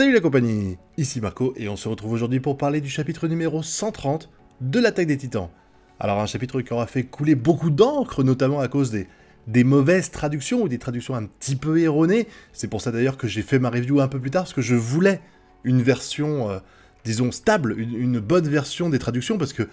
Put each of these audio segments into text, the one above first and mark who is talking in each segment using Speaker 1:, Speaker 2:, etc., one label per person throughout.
Speaker 1: Salut la compagnie Ici Marco et on se retrouve aujourd'hui pour parler du chapitre numéro 130 de l'attaque des titans. Alors un chapitre qui aura fait couler beaucoup d'encre, notamment à cause des, mauvaises traductions ou des traductions un petit peu erronées. C'est pour ça d'ailleurs que j'ai fait ma review un peu plus tard parce que je voulais une version, euh, disons, stable, une, bonne version des traductions parce que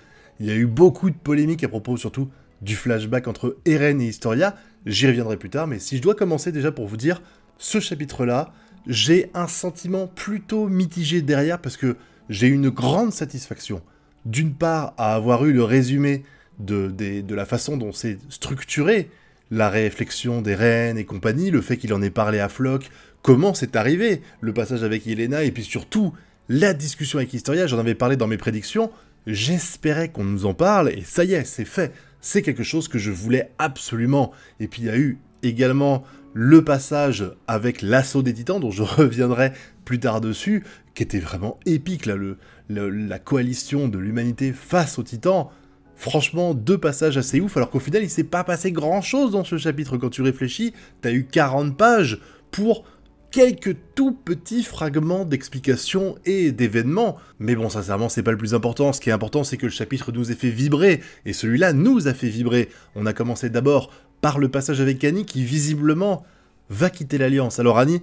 Speaker 1: il y a eu beaucoup de polémiques à propos surtout du flashback entre Eren et Historia. J'y reviendrai plus tard, mais si je dois commencer déjà pour vous dire, ce chapitre-là, j'ai un sentiment plutôt mitigé derrière parce que j'ai une grande satisfaction. D'une part, à avoir eu le résumé de, la façon dont s'est structurée la réflexion des reines et compagnie, le fait qu'il en ait parlé à Flock, comment c'est arrivé, le passage avec Yelena, et puis surtout la discussion avec Historia, j'en avais parlé dans mes prédictions, j'espérais qu'on nous en parle, et ça y est, c'est fait, c'est quelque chose que je voulais absolument. Et puis il y a eu également le passage avec l'assaut des titans, dont je reviendrai plus tard dessus, qui était vraiment épique, là, le, la coalition de l'humanité face aux titans. Franchement, deux passages assez ouf, alors qu'au final, il s'est pas passé grand-chose dans ce chapitre. Quand tu réfléchis, tu as eu 40 pages pour quelques tout petits fragments d'explications et d'événements. Mais bon, sincèrement, c'est pas le plus important. Ce qui est important, c'est que le chapitre nous ait fait vibrer, et celui-là nous a fait vibrer. On a commencé d'abord par le passage avec Annie qui visiblement va quitter l'Alliance. Alors Annie,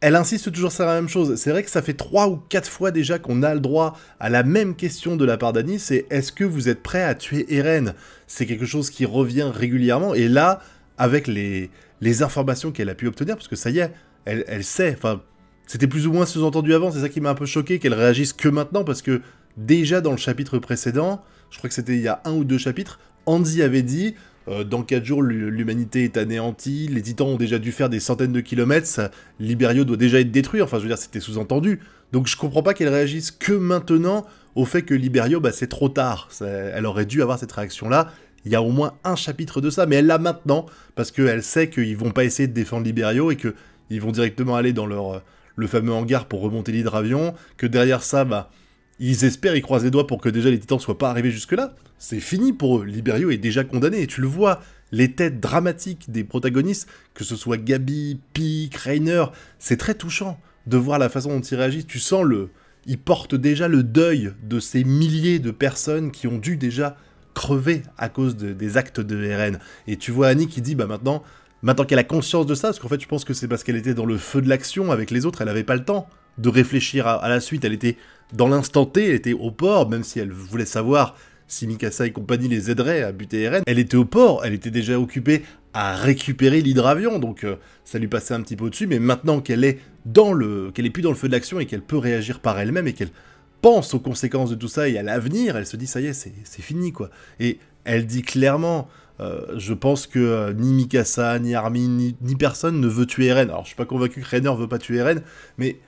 Speaker 1: elle insiste toujours sur la même chose. C'est vrai que ça fait trois ou quatre fois déjà qu'on a le droit à la même question de la part d'Annie, c'est est-ce que vous êtes prêt à tuer Eren C'est quelque chose qui revient régulièrement et là, avec les, les informations qu'elle a pu obtenir, parce que ça y est, elle, elle sait, enfin, c'était plus ou moins sous-entendu avant, c'est ça qui m'a un peu choqué qu'elle réagisse que maintenant, parce que déjà dans le chapitre précédent, je crois que c'était il y a un ou deux chapitres, Andy avait dit euh, dans 4 jours, l'humanité est anéantie, les titans ont déjà dû faire des centaines de kilomètres, Libério doit déjà être détruit, enfin je veux dire, c'était sous-entendu. Donc je comprends pas qu'elle réagisse que maintenant au fait que Liberio, bah, c'est trop tard. elle aurait dû avoir cette réaction-là. Il y a au moins un chapitre de ça, mais elle l'a maintenant, parce qu'elle sait qu'ils vont pas essayer de défendre Liberio et qu'ils vont directement aller dans leur, euh, le fameux hangar pour remonter l'hydravion, que derrière ça, bah ils espèrent, ils croisent les doigts pour que déjà les titans soient pas arrivés jusque-là. C'est fini pour eux. Liberio est déjà condamné. Et tu le vois, les têtes dramatiques des protagonistes, que ce soit Gabi, Pic, Rainer, c'est très touchant de voir la façon dont ils réagissent. Tu sens le. Ils portent déjà le deuil de ces milliers de personnes qui ont dû déjà crever à cause des actes de RN. Et tu vois Annie qui dit bah maintenant, maintenant qu'elle a conscience de ça, parce qu'en fait je pense que c'est parce qu'elle était dans le feu de l'action avec les autres, elle n'avait pas le temps de réfléchir à, la suite. Elle était dans l'instant T, elle était au port, même si elle voulait savoir si Mikasa et compagnie les aideraient à buter Eren. Elle était au port, elle était déjà occupée à récupérer l'hydravion, donc euh, ça lui passait un petit peu au-dessus, mais maintenant qu'elle est dans le, qu'elle est plus dans le feu de l'action et qu'elle peut réagir par elle-même et qu'elle pense aux conséquences de tout ça et à l'avenir, elle se dit ça y est, c'est, fini quoi. Et elle dit clairement, euh, je pense que euh, ni Mikasa, ni Armin, ni, personne ne veut tuer Eren. Alors je suis pas convaincu que Rainer veut pas tuer Eren, mais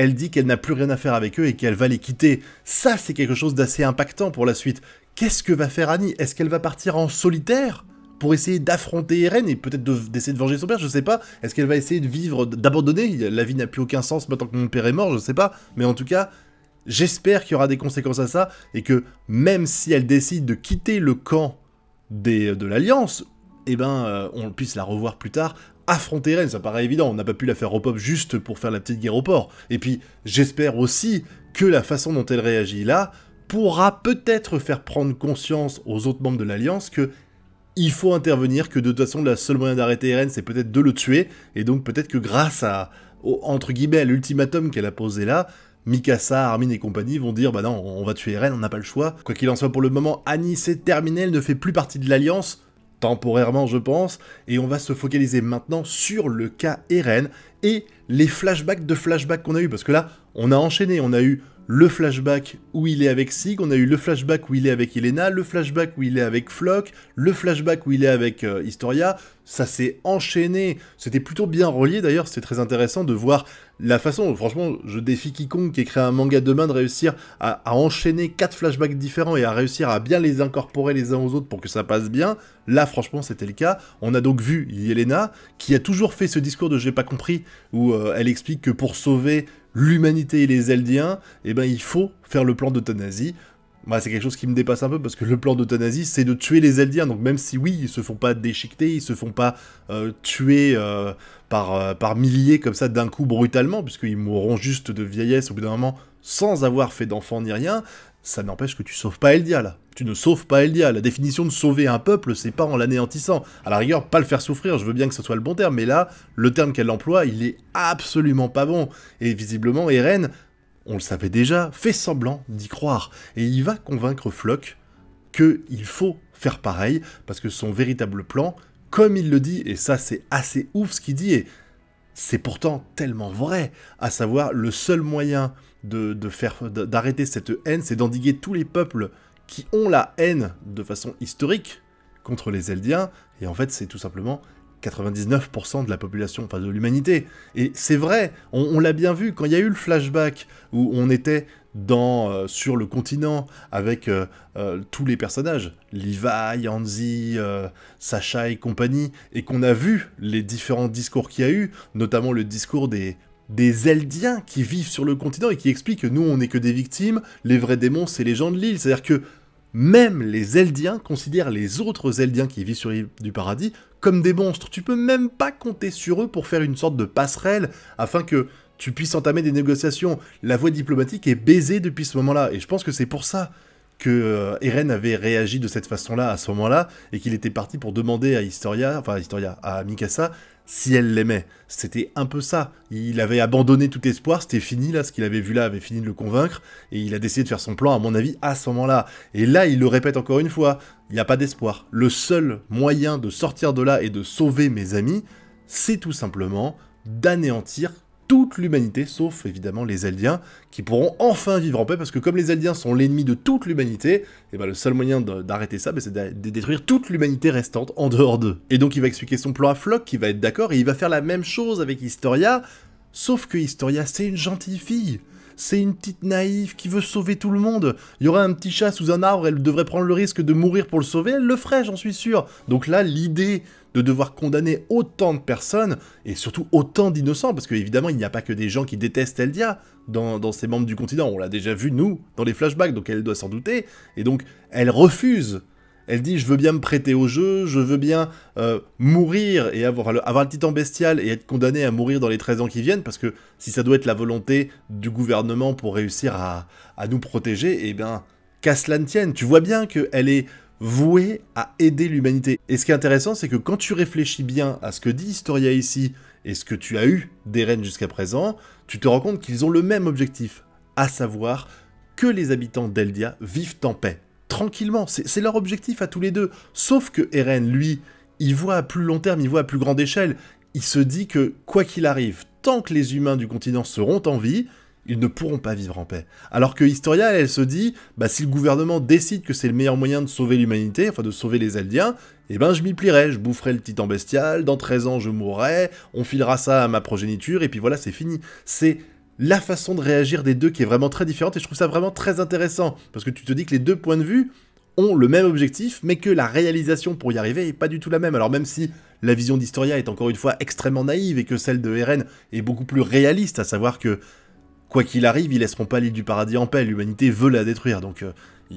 Speaker 1: elle dit qu'elle n'a plus rien à faire avec eux et qu'elle va les quitter. Ça, c'est quelque chose d'assez impactant pour la suite. Qu'est-ce que va faire Annie Est-ce qu'elle va partir en solitaire pour essayer d'affronter Eren et peut-être d'essayer de, venger son père, je sais pas. Est-ce qu'elle va essayer de vivre, d'abandonner La vie n'a plus aucun sens maintenant que mon père est mort, je sais pas. Mais en tout cas, j'espère qu'il y aura des conséquences à ça et que même si elle décide de quitter le camp de l'Alliance, eh ben, euh, on puisse la revoir plus tard affronter Rennes, ça paraît évident, on n'a pas pu la faire au pop juste pour faire la petite guerre au port. Et puis, j'espère aussi que la façon dont elle réagit là pourra peut-être faire prendre conscience aux autres membres de l'Alliance que il faut intervenir, que de toute façon, la seule moyen d'arrêter Eren, c'est peut-être de le tuer, et donc peut-être que grâce à, entre guillemets, l'ultimatum qu'elle a posé là, Mikasa, Armin et compagnie vont dire bah non, on va tuer Eren, on n'a pas le choix. Quoi qu'il en soit, pour le moment, Annie c'est terminé, elle ne fait plus partie de l'Alliance temporairement je pense, et on va se focaliser maintenant sur le cas rn et les flashbacks de flashbacks qu'on a eu, parce que là, on a enchaîné, on a eu le flashback où il est avec Sig, on a eu le flashback où il est avec Elena, le flashback où il est avec Flock, le flashback où il est avec euh, Historia, ça s'est enchaîné, c'était plutôt bien relié d'ailleurs, c'était très intéressant de voir la façon, franchement, je défie quiconque qui écrit un manga demain de réussir à, enchaîner quatre flashbacks différents et à réussir à bien les incorporer les uns aux autres pour que ça passe bien. Là, franchement, c'était le cas. On a donc vu Elena qui a toujours fait ce discours de j'ai pas compris, où euh, elle explique que pour sauver l'humanité et les Eldiens, eh ben il faut faire le plan d'euthanasie. Bah, c'est quelque chose qui me dépasse un peu parce que le plan d'euthanasie c'est de tuer les Eldiens, donc même si oui, ils se font pas déchiqueter, ils se font pas euh, tuer euh, par, euh, par milliers comme ça d'un coup brutalement, puisqu'ils mourront juste de vieillesse au bout d'un moment sans avoir fait d'enfants ni rien, ça n'empêche que tu sauves pas Eldia là. Tu ne sauves pas Eldia. La définition de sauver un peuple, c'est pas en l'anéantissant. À la rigueur, pas le faire souffrir, je veux bien que ce soit le bon terme, mais là, le terme qu'elle emploie, il est absolument pas bon. Et visiblement, Eren, on le savait déjà, fait semblant d'y croire. Et il va convaincre Flock qu'il faut faire pareil, parce que son véritable plan, comme il le dit, et ça c'est assez ouf ce qu'il dit, et c'est pourtant tellement vrai, à savoir le seul moyen de, d'arrêter cette haine, c'est d'endiguer tous les peuples qui ont la haine de façon historique contre les Eldiens, et en fait c'est tout simplement 99% de la population, enfin de l'humanité. Et c'est vrai, on l'a bien vu, quand il y a eu le flashback où on était dans, euh, sur le continent avec euh, euh, tous les personnages, Levi, Anzi, Sacha et compagnie, et qu'on a vu les différents discours qu'il y a eu, notamment le discours des, des Eldiens qui vivent sur le continent et qui expliquent que nous, on n'est que des victimes, les vrais démons, c'est les gens de l'île. C'est-à-dire que même les Eldiens considèrent les autres Eldiens qui vivent sur l'île du paradis comme des monstres. Tu peux même pas compter sur eux pour faire une sorte de passerelle afin que tu puisses entamer des négociations. La voie diplomatique est baisée depuis ce moment-là. Et je pense que c'est pour ça que Eren euh, avait réagi de cette façon-là à ce moment-là et qu'il était parti pour demander à Historia, enfin Historia, à Mikasa si elle l'aimait. C'était un peu ça. Il avait abandonné tout espoir, c'était fini là, ce qu'il avait vu là avait fini de le convaincre et il a décidé de faire son plan à mon avis à ce moment-là. Et là, il le répète encore une fois, il n'y a pas d'espoir. Le seul moyen de sortir de là et de sauver mes amis, c'est tout simplement d'anéantir toute l'humanité, sauf évidemment les Eldiens, qui pourront enfin vivre en paix, parce que comme les Eldiens sont l'ennemi de toute l'humanité, et eh ben le seul moyen d'arrêter ça, ben, c'est de détruire toute l'humanité restante en dehors d'eux. Et donc il va expliquer son plan à Flock, qui va être d'accord, et il va faire la même chose avec Historia, sauf que Historia c'est une gentille fille c'est une petite naïve qui veut sauver tout le monde. Il y aurait un petit chat sous un arbre, elle devrait prendre le risque de mourir pour le sauver, elle le ferait, j'en suis sûr. Donc là, l'idée de devoir condamner autant de personnes, et surtout autant d'innocents, parce qu'évidemment, il n'y a pas que des gens qui détestent Eldia dans, dans ses membres du continent, on l'a déjà vu, nous, dans les flashbacks, donc elle doit s'en douter, et donc elle refuse elle dit je veux bien me prêter au jeu, je veux bien euh, mourir et avoir le, avoir le titan bestial et être condamnée à mourir dans les 13 ans qui viennent, parce que si ça doit être la volonté du gouvernement pour réussir à, à nous protéger, eh bien, qu'à cela tienne. Tu vois bien qu'elle est voué à aider l'humanité. Et ce qui est intéressant, c'est que quand tu réfléchis bien à ce que dit Historia ici et ce que tu as eu des jusqu'à présent, tu te rends compte qu'ils ont le même objectif, à savoir que les habitants d'Eldia vivent en paix. Tranquillement, c'est leur objectif à tous les deux. Sauf que Eren, lui, il voit à plus long terme, il voit à plus grande échelle. Il se dit que, quoi qu'il arrive, tant que les humains du continent seront en vie, ils ne pourront pas vivre en paix. Alors que Historia, elle, se dit, bah, si le gouvernement décide que c'est le meilleur moyen de sauver l'humanité, enfin de sauver les Eldiens, eh ben je m'y plierai, je boufferai le titan bestial, dans 13 ans je mourrai, on filera ça à ma progéniture, et puis voilà, c'est fini. C'est la façon de réagir des deux qui est vraiment très différente, et je trouve ça vraiment très intéressant, parce que tu te dis que les deux points de vue ont le même objectif, mais que la réalisation pour y arriver est pas du tout la même. Alors même si la vision d'Historia est encore une fois extrêmement naïve et que celle de Eren est beaucoup plus réaliste, à savoir que quoi qu'il arrive, ils laisseront pas l'île du paradis en paix, l'humanité veut la détruire, donc euh,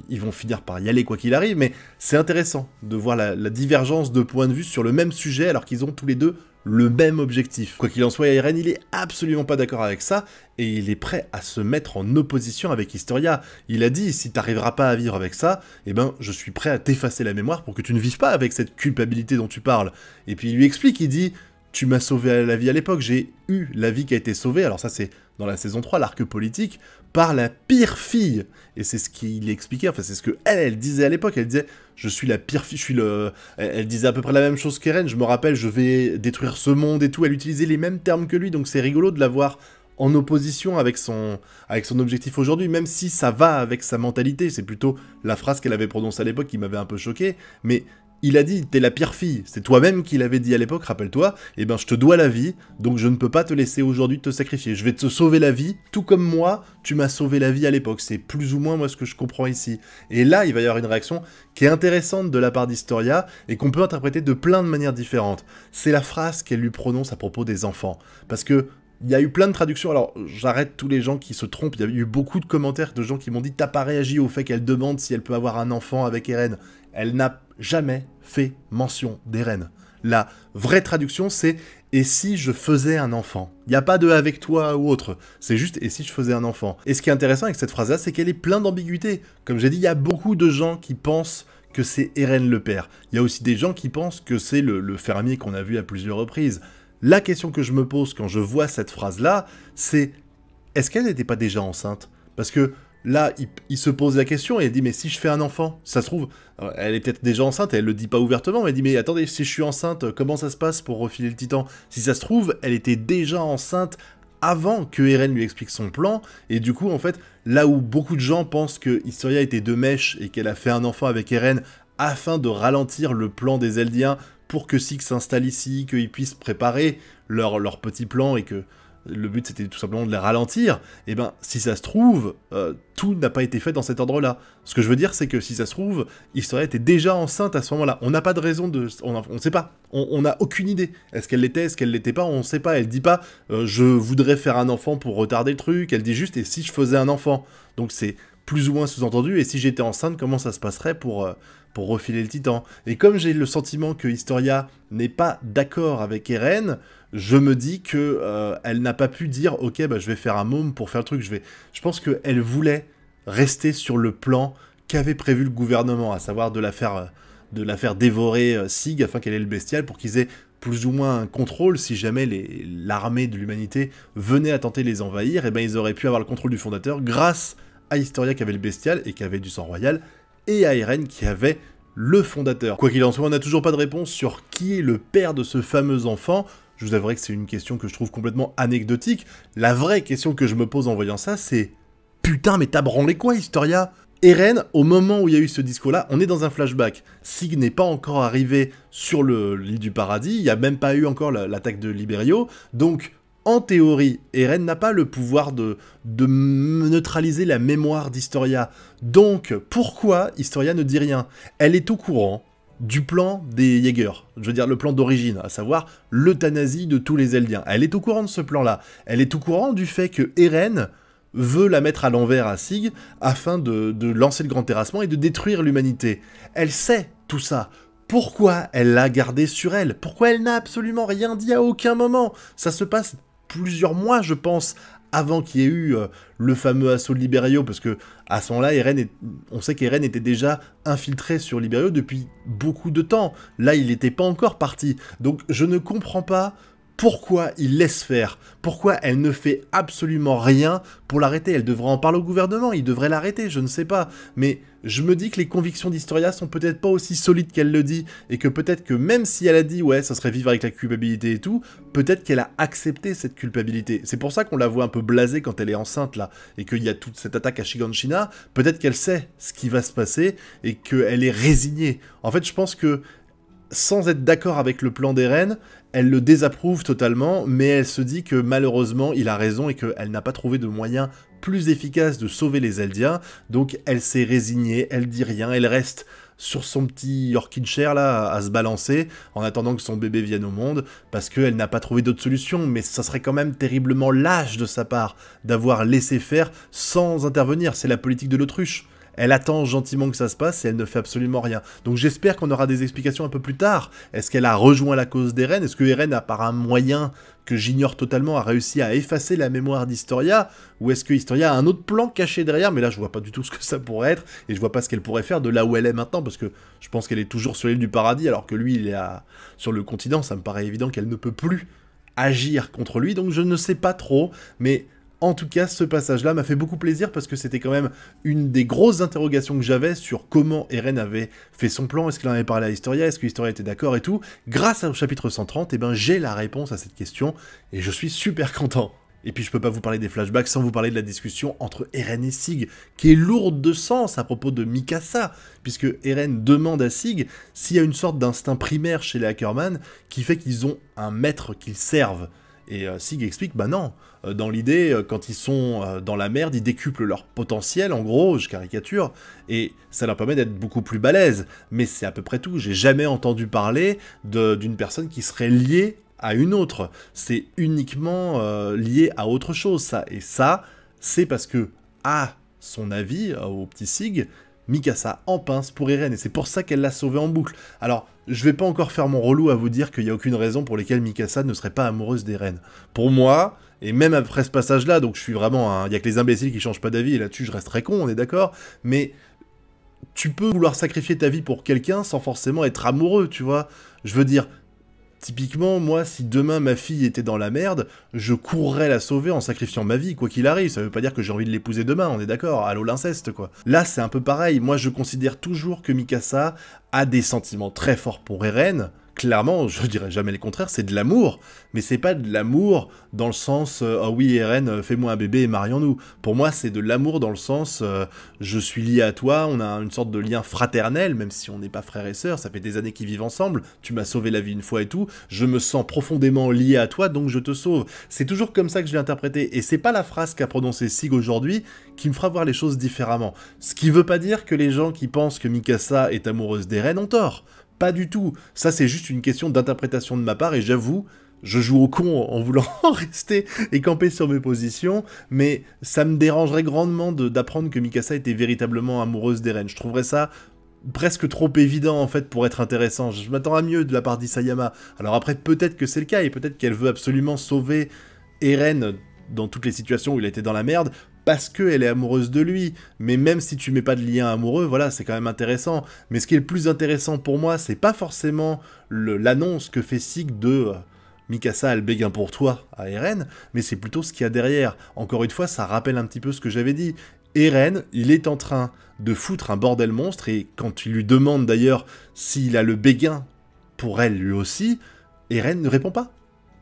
Speaker 1: ils vont finir par y aller quoi qu'il arrive, mais c'est intéressant de voir la, divergence de points de vue sur le même sujet alors qu'ils ont tous les deux le même objectif. Quoi qu'il en soit, Irene, il est absolument pas d'accord avec ça, et il est prêt à se mettre en opposition avec Historia. Il a dit, si t'arriveras pas à vivre avec ça, eh ben, je suis prêt à t'effacer la mémoire pour que tu ne vives pas avec cette culpabilité dont tu parles. Et puis il lui explique, il dit, tu m'as sauvé la vie à l'époque, j'ai eu la vie qui a été sauvée, alors ça c'est dans la saison 3, l'arc politique, par la pire fille. Et c'est ce qu'il expliquait, enfin c'est ce que elle, disait à l'époque, elle disait, je suis la pire fille, je suis le... Elle, disait à peu près la même chose qu'Eren, je me rappelle, je vais détruire ce monde et tout, elle utilisait les mêmes termes que lui, donc c'est rigolo de l'avoir en opposition avec son, avec son objectif aujourd'hui, même si ça va avec sa mentalité, c'est plutôt la phrase qu'elle avait prononcée à l'époque qui m'avait un peu choqué, mais il a dit, t'es la pire fille, c'est toi-même qui l'avais dit à l'époque, rappelle-toi, eh ben je te dois la vie, donc je ne peux pas te laisser aujourd'hui te sacrifier, je vais te sauver la vie, tout comme moi, tu m'as sauvé la vie à l'époque, c'est plus ou moins moi ce que je comprends ici. Et là, il va y avoir une réaction qui est intéressante de la part d'Historia, et qu'on peut interpréter de plein de manières différentes. C'est la phrase qu'elle lui prononce à propos des enfants, parce que il y a eu plein de traductions, alors j'arrête tous les gens qui se trompent, il y a eu beaucoup de commentaires de gens qui m'ont dit « t'as pas réagi au fait qu'elle demande si elle peut avoir un enfant avec Eren » elle n'a jamais fait mention des La vraie traduction, c'est et si je faisais un enfant Il n'y a pas de avec toi ou autre, c'est juste et si je faisais un enfant. Et ce qui est intéressant avec cette phrase-là, c'est qu'elle est pleine d'ambiguïté. Comme j'ai dit, il y a beaucoup de gens qui pensent que c'est Eren le père. Il y a aussi des gens qui pensent que c'est le, le fermier qu'on a vu à plusieurs reprises. La question que je me pose quand je vois cette phrase-là, c'est est-ce qu'elle n'était pas déjà enceinte Parce que Là, il, se pose la question et il dit mais si je fais un enfant, ça se trouve, euh, elle est peut-être déjà enceinte, elle elle le dit pas ouvertement, mais elle dit mais attendez, si je suis enceinte, comment ça se passe pour refiler le titan Si ça se trouve, elle était déjà enceinte avant que Eren lui explique son plan, et du coup en fait, là où beaucoup de gens pensent que Historia était de mèche et qu'elle a fait un enfant avec Eren afin de ralentir le plan des Eldiens pour que Six s'installe ici, qu'ils puissent préparer leur, leur petit plan et que le but c'était tout simplement de les ralentir, et eh ben si ça se trouve, euh, tout n'a pas été fait dans cet ordre-là. Ce que je veux dire, c'est que si ça se trouve, Historia était déjà enceinte à ce moment-là. On n'a pas de raison de... On ne sait pas. On n'a aucune idée. Est-ce qu'elle l'était, est-ce qu'elle l'était pas, on ne sait pas. Elle dit pas euh, je voudrais faire un enfant pour retarder le truc », elle dit juste « et si je faisais un enfant ?» Donc c'est plus ou moins sous-entendu, et si j'étais enceinte, comment ça se passerait pour... Euh, pour refiler le titan. Et comme j'ai le sentiment que Historia n'est pas d'accord avec Eren, je me dis que euh, elle n'a pas pu dire ok bah je vais faire un môme pour faire le truc. Je vais. Je pense qu'elle voulait rester sur le plan qu'avait prévu le gouvernement, à savoir de la faire, de la faire dévorer euh, Sig afin qu'elle ait le bestial pour qu'ils aient plus ou moins un contrôle si jamais l'armée de l'humanité venait à tenter de les envahir, et eh ben ils auraient pu avoir le contrôle du fondateur grâce à Historia qui avait le bestial et qui avait du sang royal et irene qui avait le fondateur. Quoi qu'il en soit, on n'a toujours pas de réponse sur qui est le père de ce fameux enfant. Je vous avouerai que c'est une question que je trouve complètement anecdotique. La vraie question que je me pose en voyant ça, c'est Putain, mais t'as branlé quoi, Historia Eren, au moment où il y a eu ce discours-là, on est dans un flashback. Sig n'est pas encore arrivé sur l'île du paradis, il n'y a même pas eu encore l'attaque de Liberio, donc en théorie, Eren n'a pas le pouvoir de, neutraliser la mémoire d'Historia. Donc, pourquoi Historia ne dit rien Elle est au courant du plan des Jaeger, je veux dire le plan d'origine, à savoir l'euthanasie de tous les Eldiens. Elle est au courant de ce plan-là. Elle est au courant du fait que Eren veut la mettre à l'envers à Sig afin de, de lancer le grand terrassement et de détruire l'humanité. Elle sait tout ça. Pourquoi elle l'a gardé sur elle Pourquoi elle n'a absolument rien dit à aucun moment Ça se passe plusieurs mois, je pense, avant qu'il y ait eu euh, le fameux assaut de Liberio, parce que à ce moment-là, on sait qu'Eren était déjà infiltré sur Liberio depuis beaucoup de temps. Là, il n'était pas encore parti. Donc je ne comprends pas pourquoi il laisse faire Pourquoi elle ne fait absolument rien pour l'arrêter Elle devrait en parler au gouvernement, il devrait l'arrêter, je ne sais pas. Mais je me dis que les convictions d'Historia sont peut-être pas aussi solides qu'elle le dit, et que peut-être que même si elle a dit ouais, ça serait vivre avec la culpabilité et tout, peut-être qu'elle a accepté cette culpabilité. C'est pour ça qu'on la voit un peu blasée quand elle est enceinte là, et qu'il y a toute cette attaque à Shiganshina. Peut-être qu'elle sait ce qui va se passer et qu'elle est résignée. En fait, je pense que sans être d'accord avec le plan des reines, elle le désapprouve totalement, mais elle se dit que malheureusement il a raison et qu'elle n'a pas trouvé de moyen plus efficace de sauver les Eldia. donc elle s'est résignée, elle dit rien, elle reste sur son petit orchid chair là à se balancer en attendant que son bébé vienne au monde parce qu'elle n'a pas trouvé d'autre solution mais ça serait quand même terriblement lâche de sa part d'avoir laissé faire sans intervenir c'est la politique de l'autruche elle attend gentiment que ça se passe et elle ne fait absolument rien. Donc j'espère qu'on aura des explications un peu plus tard. Est-ce qu'elle a rejoint la cause d'Eren Est-ce que Eren, a, par un moyen que j'ignore totalement, a réussi à effacer la mémoire d'Historia Ou est-ce que Historia a un autre plan caché derrière Mais là, je vois pas du tout ce que ça pourrait être et je vois pas ce qu'elle pourrait faire de là où elle est maintenant parce que je pense qu'elle est toujours sur l'île du paradis alors que lui, il est sur le continent. Ça me paraît évident qu'elle ne peut plus agir contre lui, donc je ne sais pas trop, mais en tout cas, ce passage-là m'a fait beaucoup plaisir parce que c'était quand même une des grosses interrogations que j'avais sur comment Eren avait fait son plan, est-ce qu'il en avait parlé à Historia, est-ce que Historia était d'accord et tout. Grâce au chapitre 130, eh ben, j'ai la réponse à cette question et je suis super content. Et puis je peux pas vous parler des flashbacks sans vous parler de la discussion entre Eren et Sig, qui est lourde de sens à propos de Mikasa, puisque Eren demande à Sig s'il y a une sorte d'instinct primaire chez les Ackerman qui fait qu'ils ont un maître qu'ils servent. Et euh, Sig explique, bah non, euh, dans l'idée, euh, quand ils sont dans la merde, ils décuplent leur potentiel, en gros, je caricature, et ça leur permet d'être beaucoup plus balèze. Mais c'est à peu près tout. J'ai jamais entendu parler d'une personne qui serait liée à une autre. C'est uniquement lié à autre chose, ça. Et ça, c'est parce que, à son avis, au petit Sig, Mikasa en pince pour Irene, et c'est pour ça qu'elle l'a sauvée en boucle. Alors, je vais pas encore faire mon relou à vous dire qu'il n'y a aucune raison pour laquelle Mikasa ne serait pas amoureuse d'Eren. Pour moi, et même après ce passage-là, donc je suis vraiment... Il y a que les imbéciles qui changent pas d'avis, et là-dessus je reste très con, on est d'accord, mais tu peux vouloir sacrifier ta vie pour quelqu'un sans forcément être amoureux, tu vois. Je veux dire, Typiquement, moi, si demain ma fille était dans la merde, je courrais la sauver en sacrifiant ma vie, quoi qu'il arrive. Ça veut pas dire que j'ai envie de l'épouser demain, on est d'accord. Allô l'inceste, quoi. Là, c'est un peu pareil. Moi, je considère toujours que Mikasa a des sentiments très forts pour Eren, clairement, je dirais jamais le contraire, c'est de l'amour, mais c'est pas de l'amour dans le sens euh, oh oui Eren, euh, fais-moi un bébé et marions-nous. Pour moi, c'est de l'amour dans le sens euh, je suis lié à toi, on a une sorte de lien fraternel, même si on n'est pas frère et sœur. ça fait des années qu'ils vivent ensemble, tu m'as sauvé la vie une fois et tout, je me sens profondément lié à toi, donc je te sauve. C'est toujours comme ça que je l'ai interprété, et c'est pas la phrase qu'a prononcée Sig aujourd'hui qui me fera voir les choses différemment. Ce qui veut pas dire que les gens qui pensent que Mikasa est amoureuse d'Eren ont tort. Pas du tout. Ça, c'est juste une question d'interprétation de ma part, et j'avoue, je joue au con en voulant rester et camper sur mes positions, mais ça me dérangerait grandement d'apprendre que Mikasa était véritablement amoureuse d'Eren. Je trouverais ça presque trop évident en fait pour être intéressant. Je m'attends à mieux de la part d'Isayama. Alors après, peut-être que c'est le cas, et peut-être qu'elle veut absolument sauver Eren dans toutes les situations où il était dans la merde, parce qu'elle est amoureuse de lui. Mais même si tu mets pas de lien amoureux, voilà, c'est quand même intéressant. Mais ce qui est le plus intéressant pour moi, c'est pas forcément l'annonce que fait Sig de Mikasa euh, Mikasa, elle béguin pour toi à Eren, mais c'est plutôt ce qu'il y a derrière. Encore une fois, ça rappelle un petit peu ce que j'avais dit. Eren, il est en train de foutre un bordel monstre, et quand tu lui demandes d'ailleurs s'il a le béguin pour elle lui aussi, Eren ne répond pas.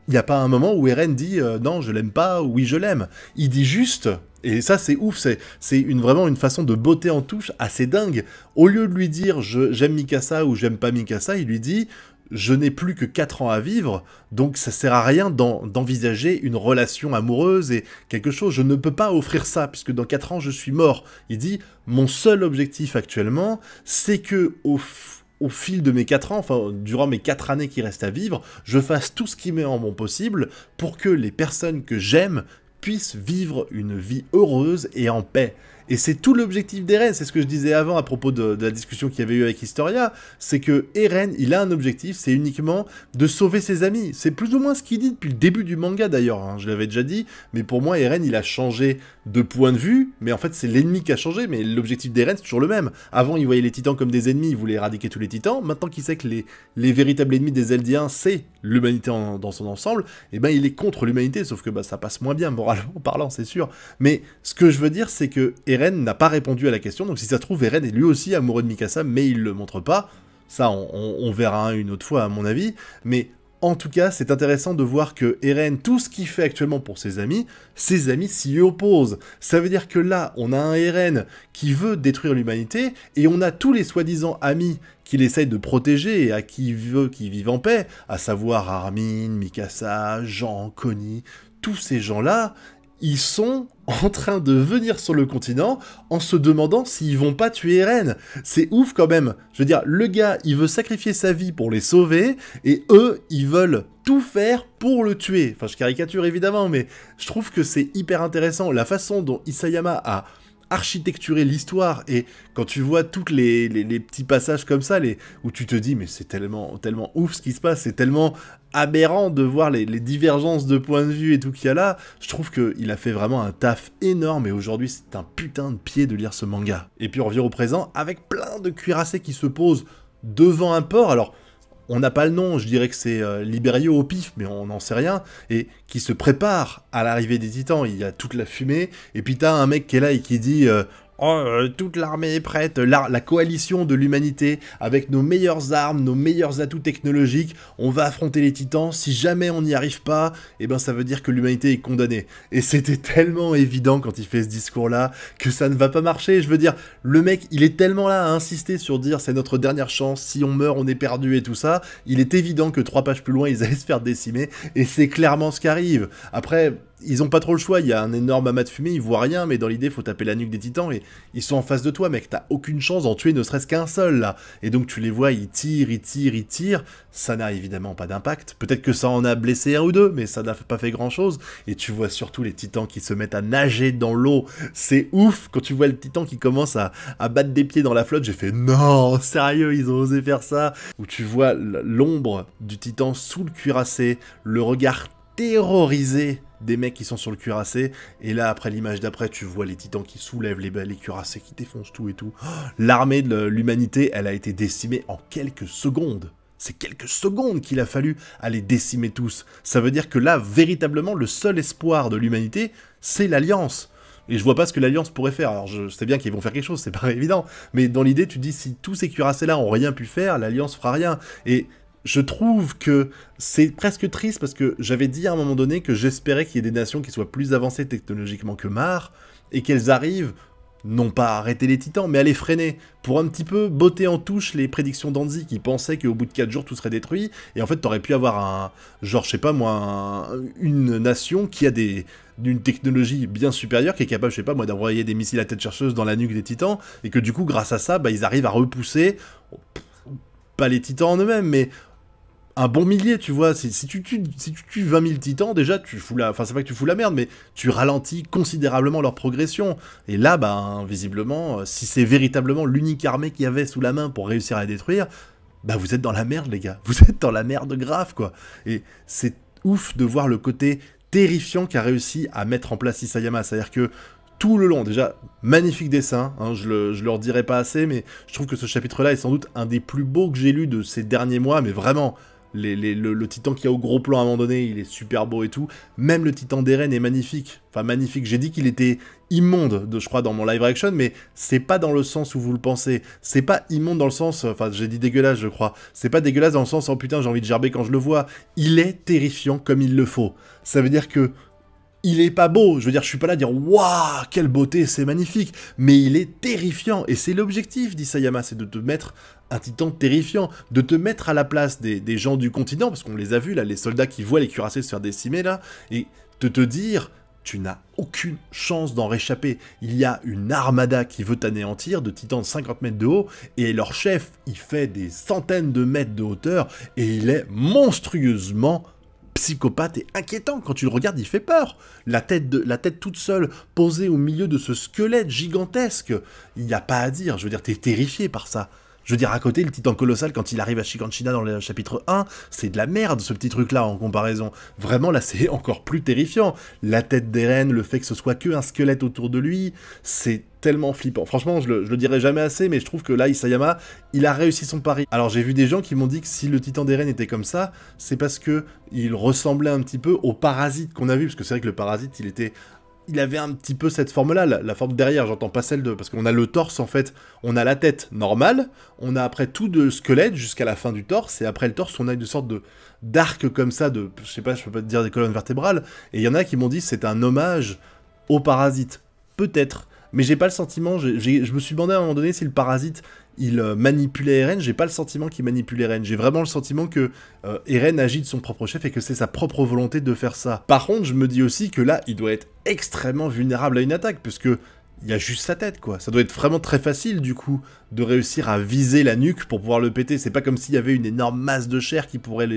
Speaker 1: Il n'y a pas un moment où Eren dit euh, non, je l'aime pas, oui, je l'aime. Il dit juste, et ça c'est ouf, c'est, une, vraiment une façon de beauté en touche assez dingue. Au lieu de lui dire j'aime Mikasa ou j'aime pas Mikasa, il lui dit je n'ai plus que 4 ans à vivre, donc ça sert à rien d'envisager une relation amoureuse et quelque chose. Je ne peux pas offrir ça, puisque dans 4 ans je suis mort. Il dit mon seul objectif actuellement, c'est que au fond au fil de mes 4 ans, enfin durant mes 4 années qui restent à vivre, je fasse tout ce qui m'est en mon possible pour que les personnes que j'aime puissent vivre une vie heureuse et en paix. Et c'est tout l'objectif d'Eren, c'est ce que je disais avant à propos de, la discussion qu'il y avait eu avec Historia, c'est que Eren, il a un objectif, c'est uniquement de sauver ses amis. C'est plus ou moins ce qu'il dit depuis le début du manga d'ailleurs, hein. je l'avais déjà dit, mais pour moi Eren, il a changé de point de vue, mais en fait c'est l'ennemi qui a changé, mais l'objectif d'Eren c'est toujours le même. Avant il voyait les titans comme des ennemis, il voulait éradiquer tous les titans, maintenant qu'il sait que les, les véritables ennemis des Eldiens, c'est l'humanité dans son ensemble, et eh ben il est contre l'humanité, sauf que bah, ça passe moins bien moralement parlant, c'est sûr. Mais ce que je veux dire c'est que... Eren n'a pas répondu à la question, donc si ça se trouve, Eren est lui aussi amoureux de Mikasa, mais il le montre pas. Ça, on, verra une autre fois, à mon avis. Mais en tout cas, c'est intéressant de voir que Eren, tout ce qu'il fait actuellement pour ses amis, ses amis s'y opposent. Ça veut dire que là, on a un Eren qui veut détruire l'humanité, et on a tous les soi-disant amis qu'il essaye de protéger et à qui il veut qu'ils vivent en paix, à savoir Armin, Mikasa, Jean, Connie, tous ces gens-là, ils sont en train de venir sur le continent en se demandant s'ils vont pas tuer Eren. C'est ouf quand même. Je veux dire, le gars, il veut sacrifier sa vie pour les sauver, et eux, ils veulent tout faire pour le tuer. Enfin, je caricature évidemment, mais je trouve que c'est hyper intéressant la façon dont Isayama a architecturer l'histoire. Et quand tu vois toutes les, petits passages comme ça, les, où tu te dis, mais c'est tellement, tellement ouf ce qui se passe, c'est tellement aberrant de voir les, divergences de points de vue et tout qu'il y a là, je trouve que il a fait vraiment un taf énorme et aujourd'hui c'est un putain de pied de lire ce manga. Et puis on revient au présent avec plein de cuirassés qui se posent devant un port. Alors on n'a pas le nom, je dirais que c'est euh, Liberio au pif, mais on n'en sait rien, et qui se prépare à l'arrivée des titans, il y a toute la fumée, et puis t'as un mec qui est là et qui dit euh, oh, toute l'armée est prête, la, la coalition de l'humanité, avec nos meilleures armes, nos meilleurs atouts technologiques, on va affronter les titans, si jamais on n'y arrive pas, eh ben ça veut dire que l'humanité est condamnée. Et c'était tellement évident quand il fait ce discours-là, que ça ne va pas marcher, je veux dire, le mec, il est tellement là à insister sur dire c'est notre dernière chance, si on meurt, on est perdu et tout ça, il est évident que trois pages plus loin, ils allaient se faire décimer, et c'est clairement ce qui arrive. Après, ils ont pas trop le choix. Il y a un énorme amas de fumée, ils voient rien, mais dans l'idée, faut taper la nuque des titans et ils sont en face de toi, mec. T'as aucune chance d'en tuer ne serait-ce qu'un seul, là. Et donc, tu les vois, ils tirent, ils tirent, ils tirent. Ça n'a évidemment pas d'impact. Peut-être que ça en a blessé un ou deux, mais ça n'a pas fait grand-chose. Et tu vois surtout les titans qui se mettent à nager dans l'eau. C'est ouf. Quand tu vois le titan qui commence à, battre des pieds dans la flotte, j'ai fait non, sérieux, ils ont osé faire ça. Ou tu vois l'ombre du titan sous le cuirassé, le regard terrorisé des mecs qui sont sur le cuirassé, et là, après l'image d'après, tu vois les titans qui soulèvent les, les cuirassés, qui défoncent tout et tout. L'armée de l'humanité, elle a été décimée en quelques secondes. C'est quelques secondes qu'il a fallu à les décimer tous. Ça veut dire que là, véritablement, le seul espoir de l'humanité, c'est l'Alliance. Et je vois pas ce que l'Alliance pourrait faire. Alors je sais bien qu'ils vont faire quelque chose, c'est pas évident. Mais dans l'idée, tu dis si tous ces cuirassés-là ont rien pu faire, l'Alliance fera rien. Et je trouve que c'est presque triste parce que j'avais dit à un moment donné que j'espérais qu'il y ait des nations qui soient plus avancées technologiquement que Mars et qu'elles arrivent non pas à arrêter les titans, mais à les freiner, pour un petit peu botter en touche les prédictions d'Anzi qui pensait qu'au bout de 4 jours tout serait détruit, et en fait t'aurais pu avoir un, genre je sais pas moi, une nation qui a des, d'une technologie bien supérieure, qui est capable, je sais pas moi, d'envoyer des missiles à tête chercheuse dans la nuque des titans, et que du coup grâce à ça, bah, ils arrivent à repousser, oh, pas les titans en eux-mêmes, mais un bon millier, tu vois. Si, tu tues tu, 20 000 titans, déjà, tu fous la. Enfin, c'est pas que tu fous la merde, mais tu ralentis considérablement leur progression. Et là, ben, visiblement, euh, si c'est véritablement l'unique armée qu'il y avait sous la main pour réussir à la détruire, bah vous êtes dans la merde, les gars. Vous êtes dans la merde grave, quoi. Et c'est ouf de voir le côté terrifiant qu'a réussi à mettre en place Isayama. C'est-à-dire que tout le long. Déjà, magnifique dessin, hein, je, le, je leur dirai pas assez, mais je trouve que ce chapitre-là est sans doute un des plus beaux que j'ai lu de ces derniers mois, mais vraiment le, le, titan qui a au gros plan à un moment donné, il est super beau et tout. Même le titan d'Eren est magnifique. Enfin, magnifique. J'ai dit qu'il était immonde, de, je crois, dans mon live action, mais c'est pas dans le sens où vous le pensez. C'est pas immonde dans le sens. Enfin, j'ai dit dégueulasse, je crois. C'est pas dégueulasse dans le sens, oh putain, j'ai envie de gerber quand je le vois. Il est terrifiant comme il le faut. Ça veut dire que il est pas beau. Je veux dire, je suis pas là à dire waouh, quelle beauté, c'est magnifique, mais il est terrifiant. Et c'est l'objectif d'Isayama, c'est de te mettre un titan terrifiant, de te mettre à la place des, gens du continent, parce qu'on les a vus là, les soldats qui voient les cuirassés se faire décimer là, et de te dire tu n'as aucune chance d'en réchapper. Il y a une armada qui veut t'anéantir de titans de 50 mètres de haut, et leur chef, il fait des centaines de mètres de hauteur, et il est monstrueusement psychopathe et inquiétant. Quand tu le regardes, il fait peur. La tête, de, la tête toute seule, posée au milieu de ce squelette gigantesque, il n'y a pas à dire. Je veux dire, t'es terrifié par ça. Je veux dire, à côté, le titan colossal, quand il arrive à Shiganshina dans le chapitre 1, c'est de la merde, ce petit truc-là, en comparaison. Vraiment, là, c'est encore plus terrifiant. La tête d'Eren, le fait que ce soit que un squelette autour de lui, c'est tellement flippant. Franchement, je le, le, dirai jamais assez, mais je trouve que là, Isayama, il a réussi son pari. Alors, j'ai vu des gens qui m'ont dit que si le titan d'Eren était comme ça, c'est parce que il ressemblait un petit peu au parasite qu'on a vu, parce que c'est vrai que le parasite, il était il avait un petit peu cette forme-là, la, forme derrière, j'entends pas celle de... Parce qu'on a le torse, en fait, on a la tête normale, on a après tout de squelette jusqu'à la fin du torse, et après le torse, on a une sorte de d'arc comme ça, de... Je sais pas, je peux pas te dire des colonnes vertébrales, et il y en a qui m'ont dit c'est un hommage au parasite. Peut-être. Mais j'ai pas le sentiment, je me suis demandé à un moment donné si le parasite il euh, manipulait Eren, j'ai pas le sentiment qu'il manipule Eren. J'ai vraiment le sentiment que euh, Eren agit de son propre chef et que c'est sa propre volonté de faire ça. Par contre, je me dis aussi que là, il doit être extrêmement vulnérable à une attaque, puisque il y a juste sa tête, quoi. Ça doit être vraiment très facile, du coup, de réussir à viser la nuque pour pouvoir le péter. C'est pas comme s'il y avait une énorme masse de chair qui pourrait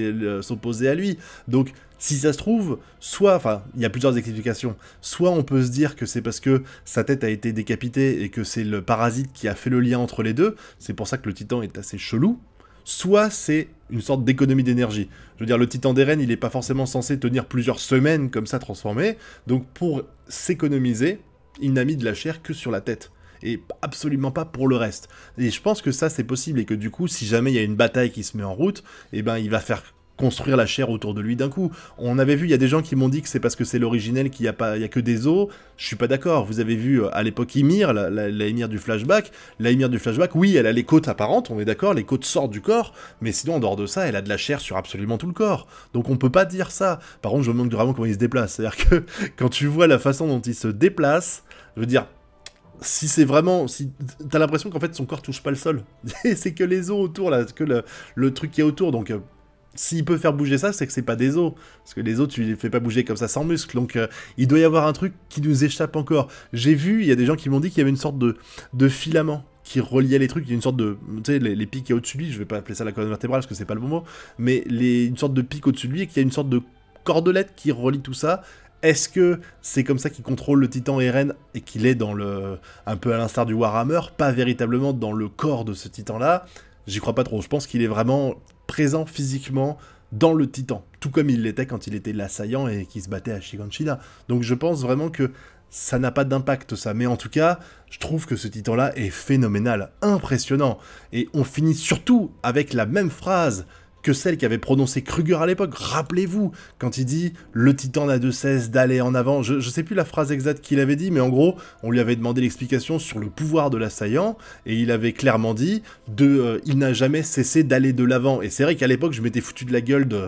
Speaker 1: s'opposer à lui. Donc, si ça se trouve, soit, enfin, il y a plusieurs explications. Soit on peut se dire que c'est parce que sa tête a été décapitée et que c'est le parasite qui a fait le lien entre les deux. C'est pour ça que le titan est assez chelou. Soit c'est une sorte d'économie d'énergie. Je veux dire, le titan des rennes, il n'est pas forcément censé tenir plusieurs semaines comme ça transformé. Donc pour s'économiser, il n'a mis de la chair que sur la tête et absolument pas pour le reste. Et je pense que ça c'est possible et que du coup si jamais il y a une bataille qui se met en route, eh ben il va faire construire la chair autour de lui d'un coup. On avait vu, il y a des gens qui m'ont dit que c'est parce que c'est l'originel qu'il n'y a, pas, y a que des os. Je suis pas d'accord. Vous avez vu euh, à l'époque Ymir, la, du flashback. La du flashback, oui, elle a les côtes apparentes, on est d'accord, les côtes sortent du corps, mais sinon, en dehors de ça, elle a de la chair sur absolument tout le corps. Donc on peut pas dire ça. Par contre, je me demande vraiment comment il se déplace. C'est-à-dire que quand tu vois la façon dont il se déplace, je veux dire, si c'est vraiment, si t'as l'impression qu'en fait son corps touche pas le sol, c'est que les os autour là, que le, le truc qui est autour, donc euh, s'il peut faire bouger ça, c'est que c'est pas des os. Parce que les os, tu les fais pas bouger comme ça sans muscle. Donc euh, il doit y avoir un truc qui nous échappe encore. J'ai vu, il y a des gens qui m'ont dit qu'il y avait une sorte de, filament qui reliait les trucs, il y a une sorte de, tu sais, les, les pics au-dessus de lui, je vais pas appeler ça la colonne vertébrale parce que c'est pas le bon mot, mais les, une sorte de pic au-dessus de lui et qu'il y a une sorte de cordelette qui relie tout ça, est-ce que c'est comme ça qu'il contrôle le titan Eren et qu'il est dans le. un peu à l'instar du Warhammer, pas véritablement dans le corps de ce titan-là J'y crois pas trop. Je pense qu'il est vraiment présent physiquement dans le Titan, tout comme il l'était quand il était l'assaillant et qu'il se battait à Shiganshina. Donc je pense vraiment que ça n'a pas d'impact ça, mais en tout cas, je trouve que ce Titan-là est phénoménal, impressionnant, et on finit surtout avec la même phrase que celle qu'avait prononcée Kruger à l'époque. Rappelez-vous, quand il dit « le titan n'a de cesse d'aller en avant », je sais plus la phrase exacte qu'il avait dit, mais en gros, on lui avait demandé l'explication sur le pouvoir de l'assaillant, et il avait clairement dit de, euh, il n'a jamais cessé d'aller de l'avant ». Et c'est vrai qu'à l'époque, je m'étais foutu de la gueule de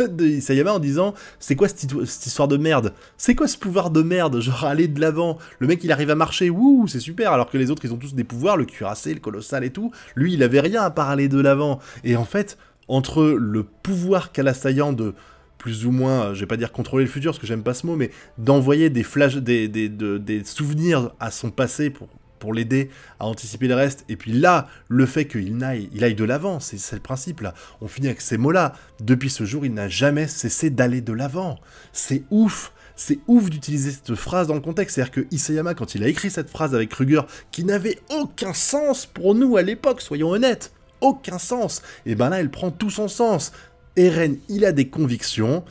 Speaker 1: de Isayama en disant c'est quoi cette, histoire de merde c'est quoi ce pouvoir de merde genre aller de l'avant le mec il arrive à marcher wouh c'est super alors que les autres ils ont tous des pouvoirs le cuirassé le colossal et tout lui il avait rien à part aller de l'avant et en fait entre le pouvoir qu'a l'assaillant de plus ou moins, euh, je vais pas dire contrôler le futur, parce que j'aime pas ce mot, mais d'envoyer des, flashs, des, souvenirs à son passé pour, l'aider à anticiper le reste. Et puis là, le fait qu'il aille, il aille de l'avant, c'est le principe là. On finit avec ces mots-là. Depuis ce jour, il n'a jamais cessé d'aller de l'avant. C'est ouf c'est ouf d'utiliser cette phrase dans le contexte. C'est-à-dire que Isayama, quand il a écrit cette phrase avec Kruger, qui n'avait aucun sens pour nous à l'époque, soyons honnêtes, aucun sens. Et ben là, elle prend tout son sens. Eren, il a des convictions.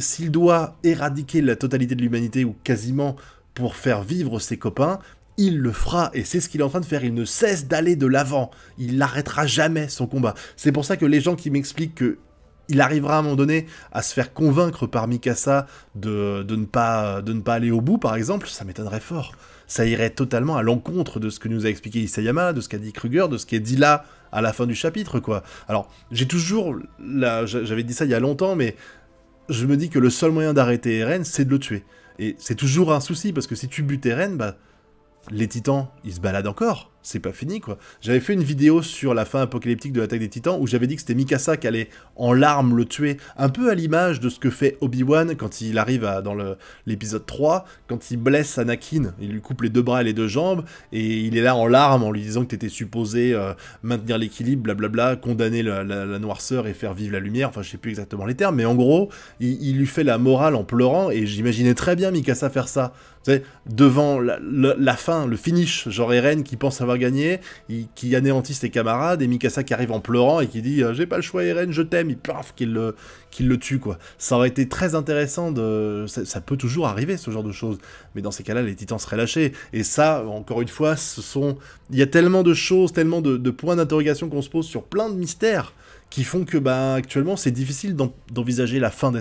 Speaker 1: S'il doit éradiquer la totalité de l'humanité ou quasiment pour faire vivre ses copains, il le fera et c'est ce qu'il est en train de faire. Il ne cesse d'aller de l'avant. Il n'arrêtera jamais son combat. C'est pour ça que les gens qui m'expliquent que il arrivera à un moment donné à se faire convaincre par Mikasa de, de, ne, pas, de ne pas aller au bout, par exemple, ça m'étonnerait fort ça irait totalement à l'encontre de ce que nous a expliqué Isayama, de ce qu'a dit Kruger, de ce qui est dit là à la fin du chapitre, quoi. Alors, j'ai toujours, là, j'avais dit ça il y a longtemps, mais je me dis que le seul moyen d'arrêter Eren, c'est de le tuer. Et c'est toujours un souci, parce que si tu butes Eren, bah, les titans, ils se baladent encore c'est pas fini quoi. J'avais fait une vidéo sur la fin apocalyptique de l'attaque des titans où j'avais dit que c'était Mikasa qui allait en larmes le tuer, un peu à l'image de ce que fait Obi-Wan quand il arrive dans l'épisode 3, quand il blesse Anakin, il lui coupe les deux bras et les deux jambes, et il est là en larmes en lui disant que t'étais supposé euh, maintenir l'équilibre, blablabla, condamner la, noirceur et faire vivre la lumière, enfin je sais plus exactement les termes, mais en gros, il, lui fait la morale en pleurant, et j'imaginais très bien Mikasa faire ça. vous savez, devant la, la fin, le finish, genre Eren qui pense avoir qui anéantit ses camarades, et Mikasa qui arrive en pleurant et qui dit euh, J'ai pas le choix, Eren, je t'aime, et paf, qu'il le, tue, quoi. Ça aurait été très intéressant de. Ça, peut toujours arriver, ce genre de choses, mais dans ces cas-là, les titans seraient lâchés. Et ça, encore une fois, ce sont. Il y a tellement de choses, tellement de, points d'interrogation qu'on se pose sur plein de mystères qui font que bah, actuellement c'est difficile d'envisager la fin des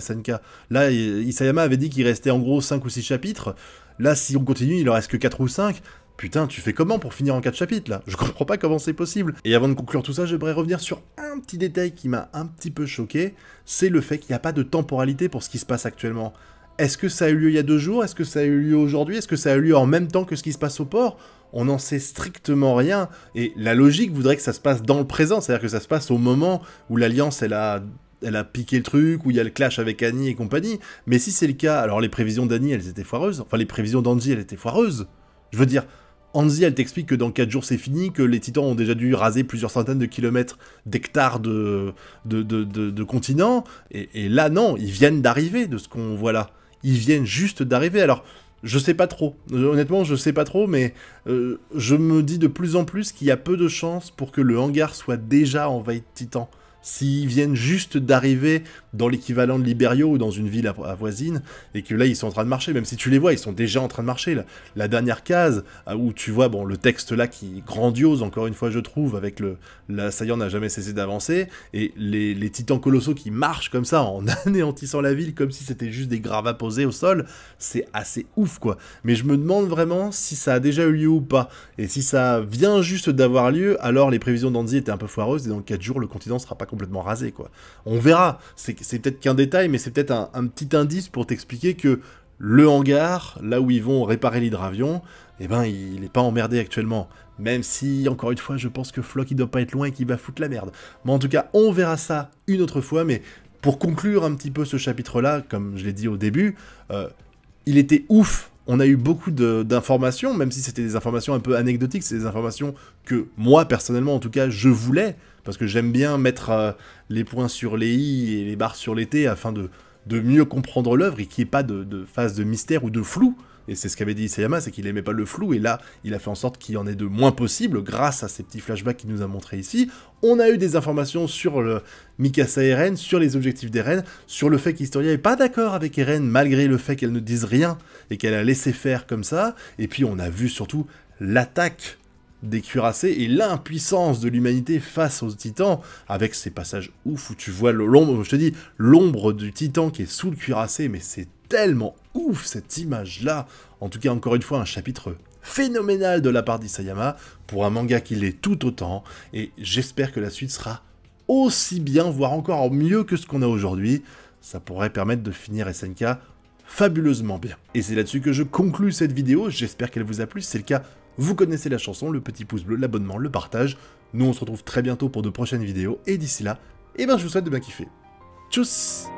Speaker 1: Là, Isayama avait dit qu'il restait en gros 5 ou 6 chapitres. Là, si on continue, il ne reste que 4 ou 5. Putain, tu fais comment pour finir en 4 chapitres là Je comprends pas comment c'est possible. Et avant de conclure tout ça, j'aimerais revenir sur un petit détail qui m'a un petit peu choqué, c'est le fait qu'il n'y a pas de temporalité pour ce qui se passe actuellement. Est-ce que ça a eu lieu il y a deux jours Est-ce que ça a eu lieu aujourd'hui Est-ce que ça a eu lieu en même temps que ce qui se passe au port on n'en sait strictement rien, et la logique voudrait que ça se passe dans le présent, c'est-à-dire que ça se passe au moment où l'Alliance, elle a elle a piqué le truc, où il y a le clash avec Annie et compagnie. Mais si c'est le cas, alors les prévisions d'Annie, elles étaient foireuses. Enfin, les prévisions d'Angie, elles étaient foireuses. Je veux dire, Anzi, elle t'explique que dans 4 jours c'est fini, que les titans ont déjà dû raser plusieurs centaines de kilomètres d'hectares de, de, continents, et, là non, ils viennent d'arriver de ce qu'on voit là. Ils viennent juste d'arriver, alors je sais pas trop, euh, honnêtement je sais pas trop, mais euh, je me dis de plus en plus qu'il y a peu de chances pour que le hangar soit déjà envahi de titans. S'ils viennent juste d'arriver dans l'équivalent de Liberio ou dans une ville voisine, et que là ils sont en train de marcher, même si tu les vois, ils sont déjà en train de marcher. La dernière case, ah, où tu vois bon, le texte là qui est grandiose, encore une fois je trouve, avec le l'assaillant n'a jamais cessé d'avancer, et les, titans colossaux qui marchent comme ça en anéantissant la ville comme si c'était juste des gravats posés au sol, c'est assez ouf quoi. Mais je me demande vraiment si ça a déjà eu lieu ou pas, et si ça vient juste d'avoir lieu, alors les prévisions d'Anzi étaient un peu foireuses, et dans 4 jours le continent sera pas complètement rasé, quoi. On verra. C'est peut-être qu'un détail, mais c'est peut-être un, petit indice pour t'expliquer que le hangar, là où ils vont réparer l'hydravion, eh ben, il n'est pas emmerdé actuellement. Même si, encore une fois, je pense que Flock, il doit pas être loin et qu'il va foutre la merde. Mais en tout cas, on verra ça une autre fois. Mais pour conclure un petit peu ce chapitre-là, comme je l'ai dit au début, euh, il était ouf. On a eu beaucoup d'informations, même si c'était des informations un peu anecdotiques, c'est des informations que moi, personnellement, en tout cas, je voulais. Parce que j'aime bien mettre euh, les points sur les i et les barres sur les t afin de, de mieux comprendre l'œuvre et qu'il n'y ait pas de, phase de mystère ou de flou. Et c'est ce qu'avait dit Isayama, c'est qu'il n'aimait pas le flou, et là, il a fait en sorte qu'il y en ait de moins possible grâce à ces petits flashbacks qu'il nous a montrés ici. On a eu des informations sur le Mikasa Eren, sur les objectifs d'Eren, sur le fait qu'Historia n'est pas d'accord avec Eren malgré le fait qu'elle ne dise rien et qu'elle a laissé faire comme ça. Et puis on a vu surtout l'attaque des cuirassés et l'impuissance de l'humanité face aux titans, avec ces passages ouf où tu vois l'ombre, je te dis, l'ombre du titan qui est sous le cuirassé, mais c'est tellement ouf cette image-là. En tout cas, encore une fois, un chapitre phénoménal de la part d'Isayama, pour un manga qui l'est tout autant, et j'espère que la suite sera aussi bien, voire encore mieux que ce qu'on a aujourd'hui. Ça pourrait permettre de finir SNK fabuleusement bien. Et c'est là-dessus que je conclus cette vidéo, j'espère qu'elle vous a plu, c'est le cas, vous connaissez la chanson, le petit pouce bleu, l'abonnement, le partage. Nous on se retrouve très bientôt pour de prochaines vidéos et d'ici là, eh ben je vous souhaite de bien kiffer. Tchuss